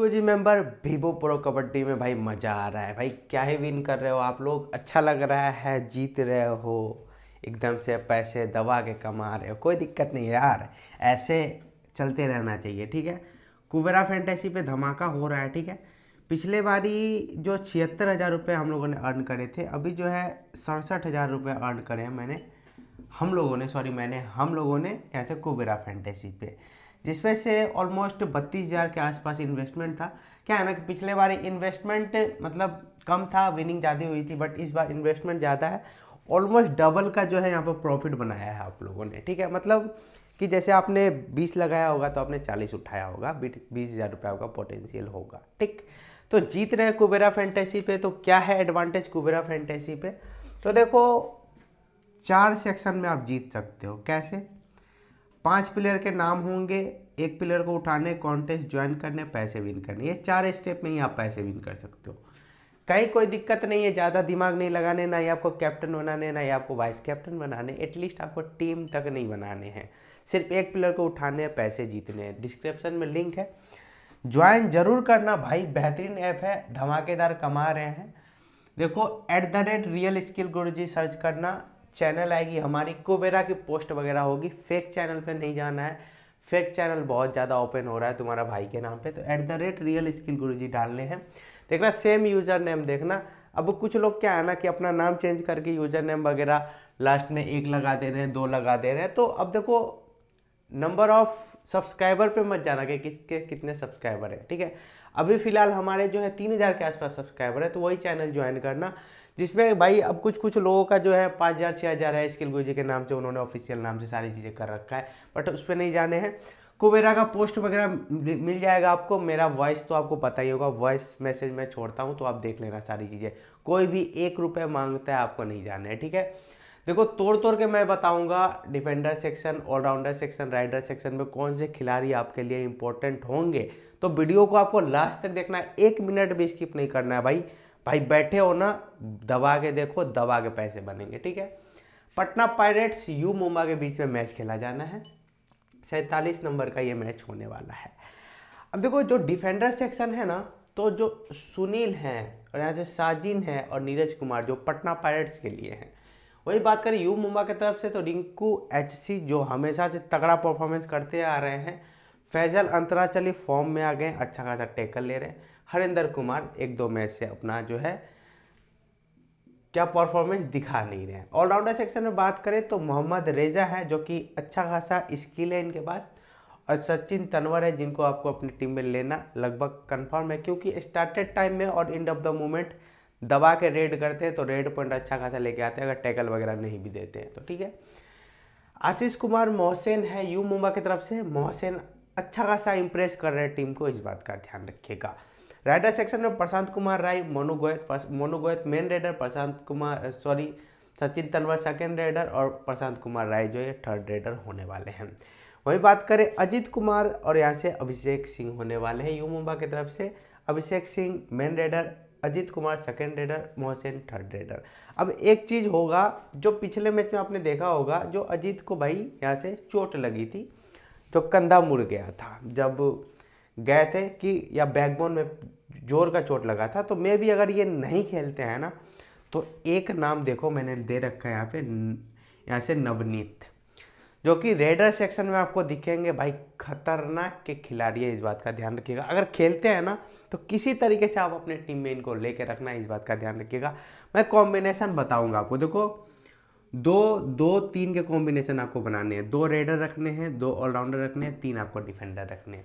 जी member Vivo Pro Kabaddi में भाई मज़ा आ रहा है भाई क्या ही विन कर रहे हो आप लोग अच्छा लग रहा है जीत रहे हो एकदम से पैसे दबा के कमा रहे हो कोई दिक्कत नहीं यार ऐसे चलते रहना चाहिए ठीक है कुबेरा फैंटेसी पे धमाका हो रहा है ठीक है पिछले बारी जो छिहत्तर हज़ार रुपये हम लोगों ने अर्न करे थे अभी जो है सड़सठ हज़ार रुपये अर्न करे हैं मैंने हम लोगों ने सॉरी मैंने हम लोगों ने क्या था कुबेरा फैंटेसी पे जिसमें से ऑलमोस्ट बत्तीस हज़ार के आसपास इन्वेस्टमेंट था क्या है ना कि पिछले बार इन्वेस्टमेंट मतलब कम था विनिंग ज़्यादा हुई थी बट इस बार इन्वेस्टमेंट ज़्यादा है ऑलमोस्ट डबल का जो है यहाँ पर प्रॉफिट बनाया है आप लोगों ने ठीक है मतलब कि जैसे आपने 20 लगाया होगा तो आपने 40 उठाया होगा बीस हज़ार रुपये का पोटेंशियल होगा ठीक तो जीत रहे हैं कुबेरा फैंटेसी पे तो क्या है एडवांटेज कुबेरा फैंटेसी पे तो देखो चार सेक्शन में आप जीत सकते हो कैसे पांच प्लेयर के नाम होंगे एक प्लेयर को उठाने कॉन्टेस्ट ज्वाइन करने पैसे विन करने ये चार स्टेप में ही आप पैसे विन कर सकते हो कहीं कोई दिक्कत नहीं है ज़्यादा दिमाग नहीं लगाने ना ही आपको कैप्टन बनाने ना ही आपको वाइस कैप्टन बनाने एटलीस्ट आपको टीम तक नहीं बनाने हैं सिर्फ एक प्लेयर को उठाने पैसे जीतने हैं डिस्क्रिप्शन में लिंक है ज्वाइन जरूर करना भाई बेहतरीन ऐप है धमाकेदार कमा रहे हैं देखो at the rate real skill Guru ji search करना चैनल आएगी हमारी कुबेरा की पोस्ट वगैरह होगी फेक चैनल पे नहीं जाना है फेक चैनल बहुत ज़्यादा ओपन हो रहा है तुम्हारा भाई के नाम पे तो at the rate real skill Guru ji डालने हैं देखना सेम यूज़र नेम देखना अब कुछ लोग क्या है ना कि अपना नाम चेंज करके यूज़र नेम वगैरह लास्ट में एक लगा दे रहे हैं दो लगा दे रहे हैं तो अब देखो नंबर ऑफ सब्सक्राइबर पे मत जाना कि किसके कितने सब्सक्राइबर हैं ठीक है अभी फ़िलहाल हमारे जो है तीन हज़ार के आसपास सब्सक्राइबर है तो वही चैनल ज्वाइन करना जिसमें भाई अब कुछ कुछ लोगों का जो है पाँच हज़ार छः हज़ार है स्किल गुरुजी के नाम से उन्होंने ऑफिशियल नाम से सारी चीज़ें कर रखा है बट उस पर नहीं जाने हैं कुबेरा का पोस्ट वगैरह मिल जाएगा आपको मेरा वॉइस तो आपको पता ही होगा वॉइस मैसेज मैं छोड़ता हूँ तो आप देख लेना सारी चीज़ें कोई भी एक रुपये मांगता है आपको नहीं जाना है ठीक है देखो तोड़ तोड़ के मैं बताऊंगा defender section all rounder section raider section में कौन से खिलाड़ी आपके लिए इंपॉर्टेंट होंगे तो वीडियो को आपको लास्ट तक देखना है एक मिनट भी स्किप नहीं करना है भाई भाई बैठे हो ना दबा के देखो दबा के पैसे बनेंगे ठीक है पटना पायरेट्स यू मुंबा के बीच में मैच खेला जाना है सैंतालीस नंबर का ये मैच होने वाला है अब देखो जो डिफेंडर सेक्शन है ना तो जो सुनील हैं और यहाँ से साजिन है और नीरज कुमार जो पटना पायरेट्स के लिए हैं वही बात करें यू मुंबा की तरफ से तो रिंकू एच जो हमेशा से तगड़ा परफॉर्मेंस करते आ रहे हैं फैजल अंतराचली फॉर्म में आ गए अच्छा खासा टेकल ले रहे हैं हरिंदर कुमार एक दो मैच से अपना जो है क्या परफॉर्मेंस दिखा नहीं रहे हैं ऑलराउंडर सेक्शन में बात करें तो मोहम्मद रेजा है जो कि अच्छा खासा स्किल है इनके पास और सचिन तनवर है जिनको आपको अपनी टीम में लेना लगभग कंफर्म है क्योंकि स्टार्टेड टाइम में और एंड ऑफ द मोमेंट दबा के रेड करते हैं तो रेड पॉइंट अच्छा खासा लेके आते हैं अगर टैकल वगैरह नहीं भी देते हैं तो ठीक है आशीष कुमार मोहसेन है यू मुंबा की तरफ से मोहसेन अच्छा खासा इम्प्रेस कर रहे हैं टीम को इस बात का ध्यान रखिएगा राइडर सेक्शन में Prashant Kumar Rai Monu Goyat Monu Goyat main raider Prashant Kumar sorry Sachin Tanwar second raider और प्रशांत कुमार राय जो है थर्ड रेडर होने वाले हैं वहीं बात करें अजीत कुमार और यहाँ से अभिषेक सिंह होने वाले हैं यू मुंबा की तरफ से Abhishek Singh main raider Ajeet Kumar second raider Mohsin third raider अब एक चीज़ होगा जो पिछले मैच में आपने देखा होगा जो अजीत को भाई यहाँ से चोट लगी थी जो कंधा मुड़ गया था जब गए थे कि या बैकबोन में जोर का चोट लगा था तो मे भी अगर ये नहीं खेलते हैं ना तो एक नाम देखो मैंने दे रखा है यहाँ पे यहाँ से नवनीत जो कि रेडर सेक्शन में आपको दिखेंगे भाई खतरनाक के खिलाड़ी है इस बात का ध्यान रखिएगा अगर खेलते हैं ना तो किसी तरीके से आप अपने टीम में इनको लेके रखना है इस बात का ध्यान रखिएगा मैं कॉम्बिनेशन बताऊंगा आपको देखो दो दो तीन के कॉम्बिनेशन आपको बनाने हैं दो रेडर रखने हैं दो ऑलराउंडर रखने हैं तीन आपको डिफेंडर रखने हैं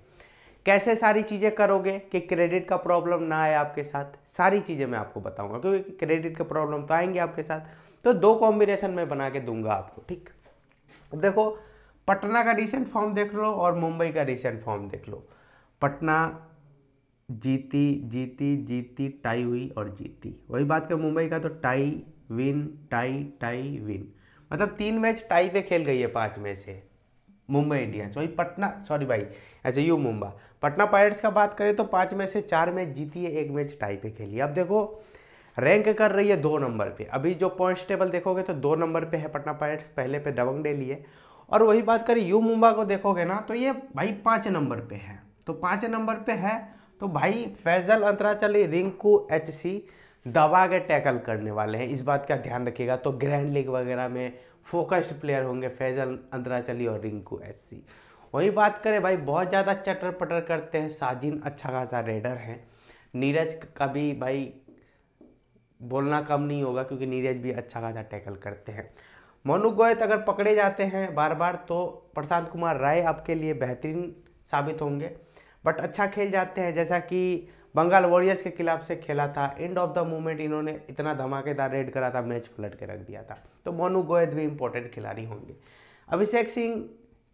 कैसे सारी चीज़ें करोगे कि क्रेडिट का प्रॉब्लम ना आए आपके साथ सारी चीज़ें मैं आपको बताऊंगा क्योंकि क्रेडिट के प्रॉब्लम तो आएंगे आपके साथ तो दो कॉम्बिनेशन मैं बना के दूंगा आपको ठीक देखो पटना का रिसेंट फॉर्म देख लो और मुंबई का रिसेंट फॉर्म देख लो पटना जीती जीती जीती टाई हुई और जीती वही बात कर मुंबई का तो tie win tie tie win मतलब तीन मैच टाई पे खेल गई है पाँच में से मुंबई इंडियंस वही पटना सॉरी भाई ऐसे अच्छा यू मुंबा पटना पायरेट्स का बात करें तो पाँच में से चार मैच जीती है एक मैच टाई पे खेली अब देखो रैंक कर रही है दो नंबर पे अभी जो पॉइंट्स टेबल देखोगे तो दो नंबर पे है पटना पायरेट्स पहले पे दबंग डेली है और वही बात करें यू मुंबा को देखोगे ना तो ये भाई पाँच नंबर पर है तो पाँच नंबर पर है तो भाई फैजल अंतराचली रिंकू एच सी दबा के टैकल करने वाले हैं इस बात का ध्यान रखिएगा तो ग्रैंड लीग वगैरह में फोकस्ड प्लेयर होंगे फैजल अंद्राचली और रिंकू एस वही बात करें भाई बहुत ज़्यादा चटर पटर करते हैं साजिन अच्छा खासा रेडर हैं नीरज का भी भाई बोलना कम नहीं होगा क्योंकि नीरज भी अच्छा खासा टैकल करते हैं मोनू गोयत अगर पकड़े जाते हैं बार बार तो प्रशांत कुमार राय आपके लिए बेहतरीन साबित होंगे बट अच्छा खेल जाते हैं जैसा कि बंगाल वॉरियर्स के खिलाफ से खेला था एंड ऑफ द मोमेंट इन्होंने इतना धमाकेदार रेड करा था मैच पलट के रख दिया था तो मोनू गोयद भी इंपॉर्टेंट खिलाड़ी होंगे अभिषेक सिंह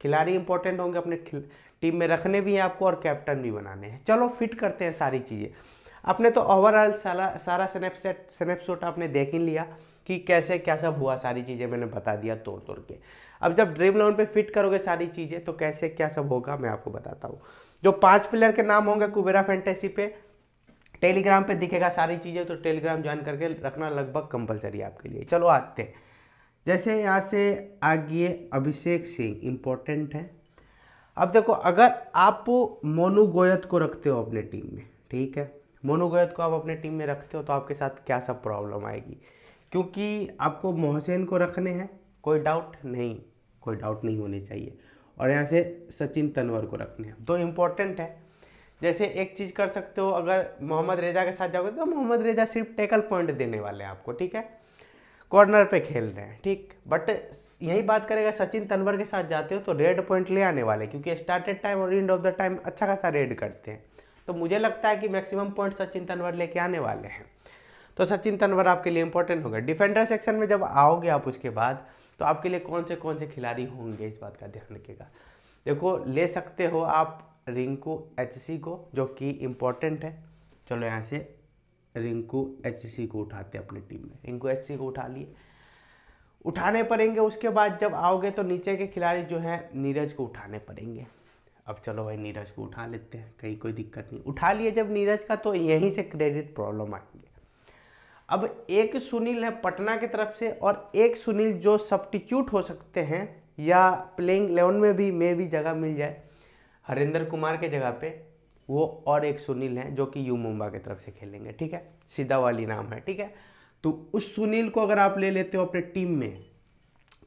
खिलाड़ी इंपॉर्टेंट होंगे अपने टीम में रखने भी हैं आपको और कैप्टन भी बनाने हैं चलो फिट करते हैं सारी चीज़ें आपने तो ओवरऑल सारा सारा स्नैपसेट स्नैपशॉट आपने देख ही लिया कि कैसे क्या सब हुआ सारी चीज़ें मैंने बता दिया तोड़ तोड़ के अब जब ड्रीम लेवन पे फिट करोगे सारी चीज़ें तो कैसे क्या सब होगा मैं आपको बताता हूँ जो पांच प्लेयर के नाम होंगे कुबेरा फैंटेसी पे टेलीग्राम पे दिखेगा सारी चीज़ें तो टेलीग्राम ज्वाइन करके रखना लगभग कंपलसरी आपके लिए चलो आते हैं जैसे यहाँ से आगे अभिषेक सिंह इम्पोर्टेंट है अब देखो अगर आप मोनू गोयत को रखते हो अपने टीम में ठीक है मोनू गोयत को आप अपने टीम में रखते हो तो आपके साथ क्या सब प्रॉब्लम आएगी क्योंकि आपको मोहसिन को रखने हैं कोई डाउट नहीं कोई डाउट नहीं होने चाहिए और यहाँ से सचिन तनवर को रखने हैं दो इम्पोर्टेंट है जैसे एक चीज़ कर सकते हो अगर मोहम्मद रेजा के साथ जाओगे तो मोहम्मद रेजा सिर्फ टेकल पॉइंट देने वाले हैं आपको ठीक है कॉर्नर पे खेल रहे हैं ठीक बट यही बात करेगा सचिन तनवर के साथ जाते हो तो रेड पॉइंट ले आने वाले क्योंकि स्टार्टेड टाइम और एंड ऑफ द टाइम अच्छा खासा रेड करते हैं तो मुझे लगता है कि मैक्सिमम पॉइंट सचिन तनवर लेके आने वाले हैं तो सचिन तनवर आपके लिए इंपॉर्टेंट होगा डिफेंडर सेक्शन में जब आओगे आप उसके बाद तो आपके लिए कौन से कौन से खिलाड़ी होंगे इस बात का ध्यान रखिएगा देखो ले सकते हो आप रिंकू एच सी को जो कि इम्पोर्टेंट है चलो यहाँ से रिंकू एच सी को उठाते हैं अपनी टीम में रिंकू एच सी को उठा लिए उठाने पड़ेंगे उसके बाद जब आओगे तो नीचे के खिलाड़ी जो हैं नीरज को उठाने पड़ेंगे अब चलो भाई नीरज को उठा लेते हैं कहीं कोई दिक्कत नहीं उठा लिए जब नीरज का तो यहीं से क्रेडिट प्रॉब्लम आएंगे अब एक सुनील है पटना की तरफ से और एक सुनील जो सब्टीट्यूट हो सकते हैं या प्लेइंग इलेवन में भी मे भी जगह मिल जाए हरेंद्र कुमार के जगह पे वो और एक सुनील हैं जो कि यू मुंबा की तरफ से खेलेंगे ठीक है सीधा वाली नाम है ठीक है तो उस सुनील को अगर आप ले लेते हो अपने टीम में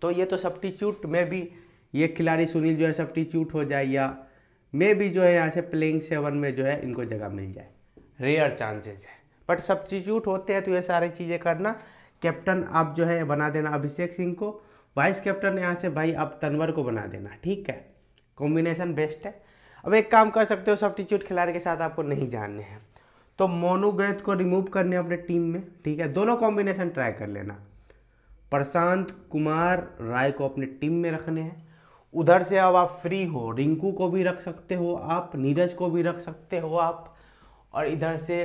तो ये तो सब्टीच्यूट में भी ये खिलाड़ी सुनील जो है सब्टीच्यूट हो जाए या मे भी जो है यहाँ से प्लेइंग सेवन में जो है इनको जगह मिल जाए रेयर चांसेस है बट सब्टीच्यूट होते हैं तो ये सारी चीज़ें करना कैप्टन आप जो है बना देना अभिषेक सिंह को वाइस कैप्टन यहाँ से भाई आप तनवर को बना देना ठीक है कॉम्बिनेशन बेस्ट है अब एक काम कर सकते हो सब्टीट्यूट खिलाड़ी के साथ आपको नहीं जानने हैं तो मोनोगैथ को रिमूव करने अपने टीम में ठीक है दोनों कॉम्बिनेशन ट्राई कर लेना प्रशांत कुमार राय को अपने टीम में रखने हैं उधर से अब आप फ्री हो रिंकू को भी रख सकते हो आप नीरज को भी रख सकते हो आप और इधर से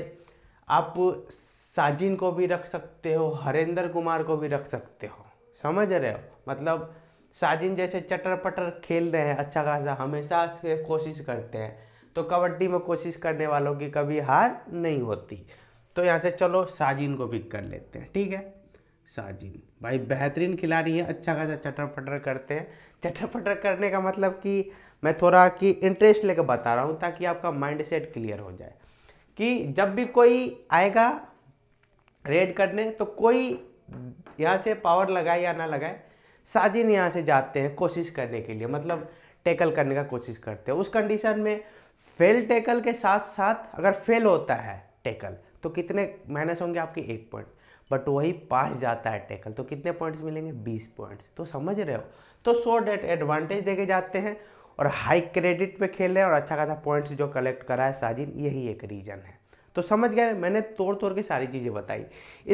आप साजिन को भी रख सकते हो हरेंद्र कुमार को भी रख सकते हो समझ रहे हो मतलब साजिन जैसे चटर पटर खेल रहे हैं अच्छा खासा हमेशा कोशिश करते हैं तो कबड्डी में कोशिश करने वालों की कभी हार नहीं होती तो यहाँ से चलो साजिन को पिक कर लेते हैं ठीक है साजिन भाई बेहतरीन खिलाड़ी है अच्छा खासा चटर पटर करते हैं चटर पटर करने का मतलब कि मैं थोड़ा कि इंटरेस्ट लेकर बता रहा हूँ ताकि आपका माइंड सेट क्लियर हो जाए कि जब भी कोई आएगा रेड करने तो कोई यहाँ से पावर लगाए या ना लगाए साजिन यहाँ से जाते हैं कोशिश करने के लिए मतलब टैकल करने का कोशिश करते हैं उस कंडीशन में फेल टैकल के साथ साथ अगर फेल होता है टैकल तो कितने माइनस होंगे आपके एक पॉइंट बट वही पास जाता है टैकल तो कितने पॉइंट्स मिलेंगे बीस पॉइंट्स तो समझ रहे हो तो सो डेट एडवांटेज देके जाते हैं और हाई क्रेडिट पे खेल रहे हैं और अच्छा खासा पॉइंट्स जो कलेक्ट करा है साजिन यही एक रीज़न है तो समझ गए मैंने तोड़ तोड़ के सारी चीज़ें बताई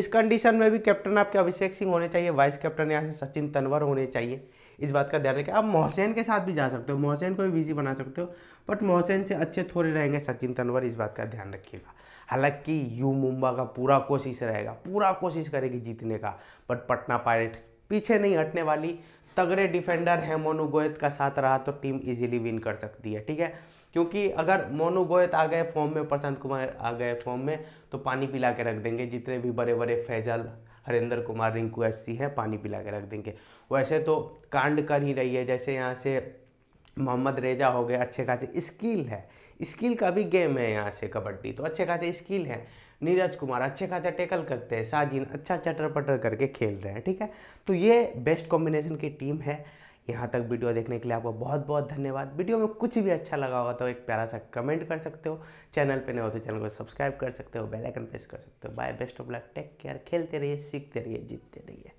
इस कंडीशन में भी कैप्टन आपके अभिषेक सिंह होने चाहिए वाइस कैप्टन यहाँ से सचिन तनवर होने चाहिए इस बात का ध्यान रखें आप मोहसैन के साथ भी जा सकते हो मोहसैन को भी बिजी बना सकते हो बट मोहसैन से अच्छे थोड़े रहेंगे सचिन तनवर इस बात का ध्यान रखिएगा हालांकि यू मुंबा का पूरा कोशिश रहेगा पूरा कोशिश करेगी जीतने का बट पटना पायरेट पीछे नहीं हटने वाली तगड़े डिफेंडर है मोनू गोयत का साथ रहा तो टीम इजीली विन कर सकती है ठीक है क्योंकि अगर मोनोगोयत आ गए फॉर्म में प्रशांत कुमार आ गए फॉर्म में तो पानी पिला के रख देंगे जितने भी बड़े बड़े फैजल हरेंद्र कुमार रिंकू एस है पानी पिला के रख देंगे वैसे तो कांड कर ही रही है जैसे यहाँ से मोहम्मद रेजा हो गए अच्छे खासे स्किल है स्किल का भी गेम है यहाँ से कबड्डी तो अच्छे खासे स्किल है नीरज कुमार अच्छे खासा टेकल करते हैं साजिन अच्छा चटर पटर करके खेल रहे हैं ठीक है तो ये बेस्ट कॉम्बिनेशन की टीम है यहाँ तक वीडियो देखने के लिए आपको बहुत बहुत धन्यवाद वीडियो में कुछ भी अच्छा लगा होगा तो एक प्यारा सा कमेंट कर सकते हो चैनल पे नहीं हो तो चैनल को सब्सक्राइब कर सकते हो बेल आइकन प्रेस कर सकते हो bye best of luck take care खेलते रहिए सीखते रहिए जीतते रहिए